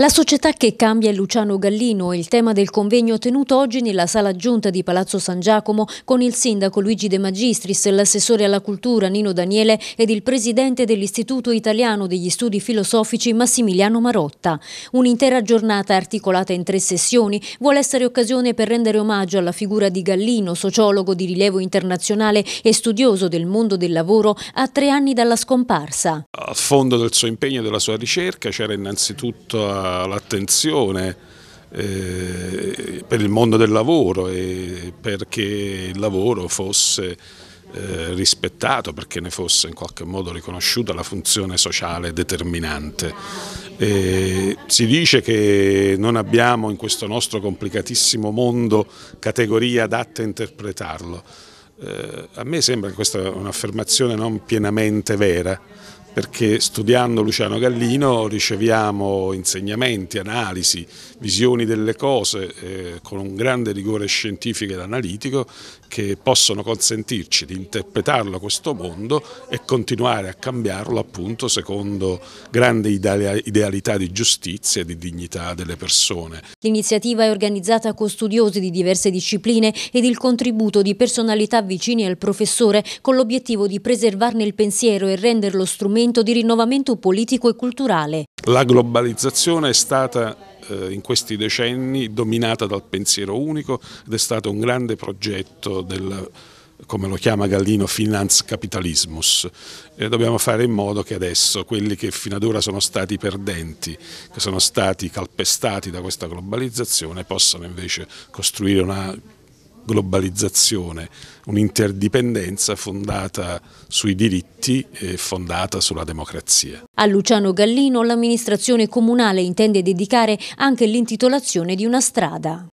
La società che cambia è Luciano Gallino, il tema del convegno tenuto oggi nella sala giunta di Palazzo San Giacomo con il sindaco Luigi De Magistris, l'assessore alla cultura Nino Daniele ed il presidente dell'Istituto Italiano degli Studi Filosofici Massimiliano Marotta. Un'intera giornata articolata in tre sessioni vuole essere occasione per rendere omaggio alla figura di Gallino, sociologo di rilievo internazionale e studioso del mondo del lavoro a tre anni dalla scomparsa. A fondo del suo impegno e della sua ricerca c'era innanzitutto eh, l'attenzione eh, per il mondo del lavoro e perché il lavoro fosse eh, rispettato, perché ne fosse in qualche modo riconosciuta la funzione sociale determinante. E si dice che non abbiamo in questo nostro complicatissimo mondo categorie adatte a interpretarlo. Eh, a me sembra che questa è un'affermazione non pienamente vera, perché studiando Luciano Gallino riceviamo insegnamenti, analisi, visioni delle cose eh, con un grande rigore scientifico ed analitico che possono consentirci di interpretarlo questo mondo e continuare a cambiarlo appunto secondo grande idealità di giustizia e di dignità delle persone. L'iniziativa è organizzata con studiosi di diverse discipline ed il contributo di personalità vicine al professore con l'obiettivo di preservarne il pensiero e renderlo strumento momento di rinnovamento politico e culturale. La globalizzazione è stata eh, in questi decenni dominata dal pensiero unico ed è stato un grande progetto del come lo chiama Gallino, Finance Capitalismus. E dobbiamo fare in modo che adesso quelli che fino ad ora sono stati perdenti, che sono stati calpestati da questa globalizzazione, possano invece costruire una globalizzazione, un'interdipendenza fondata sui diritti e fondata sulla democrazia. A Luciano Gallino l'amministrazione comunale intende dedicare anche l'intitolazione di una strada.